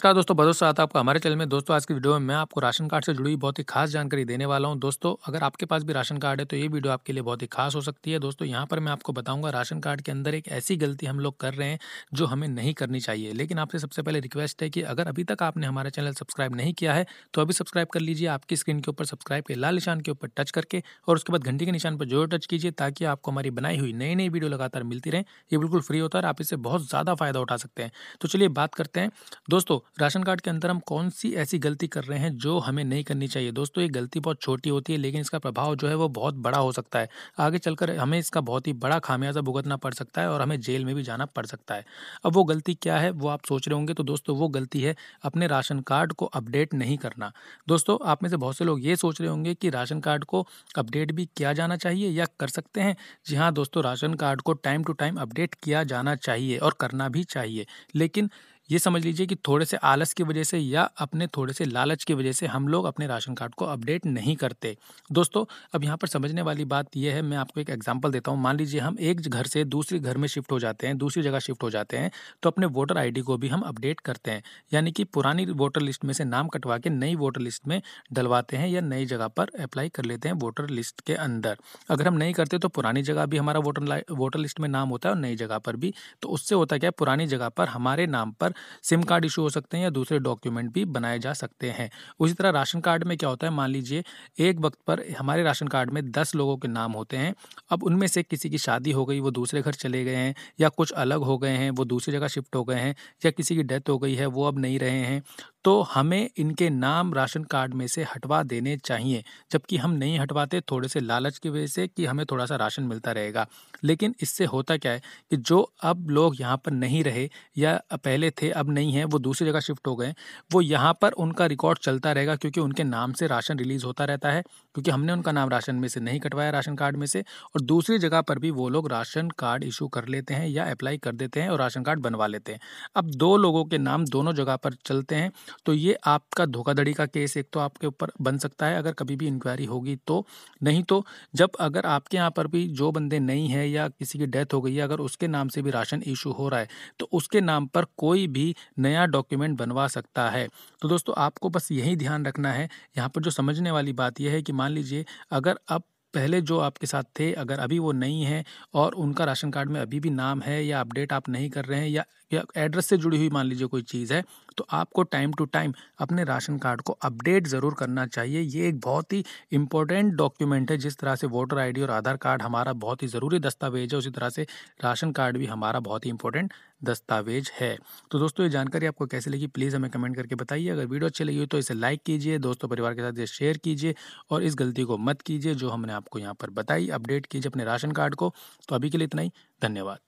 नमस्कार दोस्तों भरोसा आता आपका हमारे चैनल में दोस्तों आज की वीडियो में मैं आपको राशन कार्ड से जुड़ी बहुत ही खास जानकारी देने वाला हूं दोस्तों अगर आपके पास भी राशन कार्ड है तो ये वीडियो आपके लिए बहुत ही खास हो सकती है दोस्तों यहां पर मैं आपको बताऊंगा राशन कार्ड के अंदर एक ऐसी गलती हम लोग कर रहे हैं जो हमें नहीं करनी चाहिए लेकिन आपसे सबसे पहले रिक्वेस्ट है कि अगर अभी तक आपने हमारा चैनल सब्सक्राइब नहीं किया है तो अभी सब्सक्राइब कर लीजिए आपकी स्क्रीन के ऊपर सब्सक्राइब के लाल निशान के ऊपर टच करके और उसके बाद घंटी के निशान पर जोर टच कीजिए ताकि आपको हमारी बनाई हुई नई नई वीडियो लगातार मिलती रहे ये बिल्कुल फ्री होता है और आप इससे बहुत ज़्यादा फायदा उठा सकते हैं तो चलिए बात करते हैं दोस्तों राशन कार्ड के अंदर हम कौन सी ऐसी गलती कर रहे हैं जो हमें नहीं करनी चाहिए दोस्तों ये गलती बहुत छोटी होती है लेकिन इसका प्रभाव जो है वो बहुत बड़ा हो सकता है आगे चलकर हमें इसका बहुत ही बड़ा खामियाजा भुगतना पड़ सकता है और हमें जेल में भी जाना पड़ सकता है अब वो गलती क्या है वो आप सोच रहे होंगे तो दोस्तों वो गलती है अपने राशन कार्ड को अपडेट नहीं करना दोस्तों आप में से बहुत से लोग ये सोच रहे होंगे कि राशन कार्ड को अपडेट भी किया जाना चाहिए या कर सकते हैं जी हाँ दोस्तों राशन कार्ड को टाइम टू टाइम अपडेट किया जाना चाहिए और करना भी चाहिए लेकिन ये समझ लीजिए कि थोड़े से आलस की वजह से या अपने थोड़े से लालच की वजह से हम लोग अपने राशन कार्ड को अपडेट नहीं करते दोस्तों अब यहाँ पर समझने वाली बात यह है मैं आपको एक एग्जाम्पल देता हूँ मान लीजिए हम एक घर से दूसरे घर में शिफ्ट हो जाते हैं दूसरी जगह शिफ्ट हो जाते हैं तो अपने वोटर आई को भी हम अपडेट करते हैं यानी कि पुरानी वोटर लिस्ट में से नाम कटवा के नई वोटर लिस्ट में डलवाते हैं या नई जगह पर अप्लाई कर लेते हैं वोटर लिस्ट के अंदर अगर हम नहीं करते तो पुरानी जगह भी हमारा वोटर वोटर लिस्ट में नाम होता है और नई जगह पर भी तो उससे होता क्या है पुरानी जगह पर हमारे नाम पर सिम कार्ड इशू हो सकते हैं या दूसरे डॉक्यूमेंट भी बनाए जा सकते हैं उसी तरह राशन कार्ड में क्या होता है मान लीजिए एक वक्त पर हमारे राशन कार्ड में दस लोगों के नाम होते हैं अब उनमें से किसी की शादी हो गई वो दूसरे घर चले गए हैं या कुछ अलग हो गए हैं वो दूसरी जगह शिफ्ट हो गए हैं या किसी की डेथ हो गई है वो अब नहीं रहे हैं तो हमें इनके नाम राशन कार्ड में से हटवा देने चाहिए जबकि हम नहीं हटवाते थोड़े से लालच की वजह से कि हमें थोड़ा सा राशन मिलता रहेगा लेकिन इससे होता क्या है कि जो अब लोग यहाँ पर नहीं रहे या पहले थे अब नहीं हैं वो दूसरी जगह शिफ्ट हो गए वो यहाँ पर उनका रिकॉर्ड चलता रहेगा क्योंकि उनके नाम से राशन रिलीज़ होता रहता है क्योंकि हमने उनका नाम राशन में से नहीं कटवाया राशन कार्ड में से और दूसरी जगह पर भी वो लोग राशन कार्ड इशू कर लेते हैं या अप्लाई कर देते हैं और राशन कार्ड बनवा लेते हैं अब दो लोगों के नाम दोनों जगह पर चलते हैं तो ये आपका धोखाधड़ी का केस एक तो आपके ऊपर बन सकता है अगर कभी भी इंक्वायरी होगी तो नहीं तो जब अगर आपके यहाँ पर भी जो बंदे नहीं है या किसी की डेथ हो गई है अगर उसके नाम से भी राशन इशू हो रहा है तो उसके नाम पर कोई भी नया डॉक्यूमेंट बनवा सकता है तो दोस्तों आपको बस यही ध्यान रखना है यहाँ पर जो समझने वाली बात यह है कि मान लीजिए अगर अब पहले जो आपके साथ थे अगर अभी वो नहीं है और उनका राशन कार्ड में अभी भी नाम है या अपडेट आप नहीं कर रहे हैं या या एड्रेस से जुड़ी हुई मान लीजिए कोई चीज़ है तो आपको टाइम टू टाइम अपने राशन कार्ड को अपडेट ज़रूर करना चाहिए ये एक बहुत ही इंपॉर्टेंट डॉक्यूमेंट है जिस तरह से वोटर आईडी और आधार कार्ड हमारा बहुत ही ज़रूरी दस्तावेज है उसी तरह से राशन कार्ड भी हमारा बहुत ही इंपॉर्टेंट दस्तावेज है तो दोस्तों ये जानकारी आपको कैसे लगी प्लीज़ हमें कमेंट करके बताइए अगर वीडियो अच्छी लगी हो तो इसे लाइक कीजिए दोस्तों परिवार के साथ ये शेयर कीजिए और इस गलती को मत कीजिए जो हमने आपको यहाँ पर बताई अपडेट कीजिए अपने राशन कार्ड को तो अभी के लिए इतना ही धन्यवाद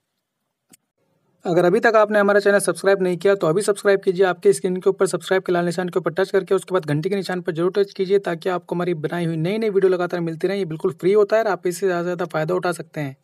अगर अभी तक आपने हमारा चैनल सब्सक्राइब नहीं किया तो अभी सब्सक्राइब कीजिए आपके स्क्रीन के ऊपर सब्सक्राइब के लाल निशान के ऊपर टच करके उसके बाद घंटी के निशान पर जरूर टच कीजिए ताकि आपको हमारी बनाई हुई नई नई वीडियो लगातार मिलती रहे ये बिल्कुल फ्री होता है और आप इससे ज़्यादा से ज़्यादा फायदा उठा सकते हैं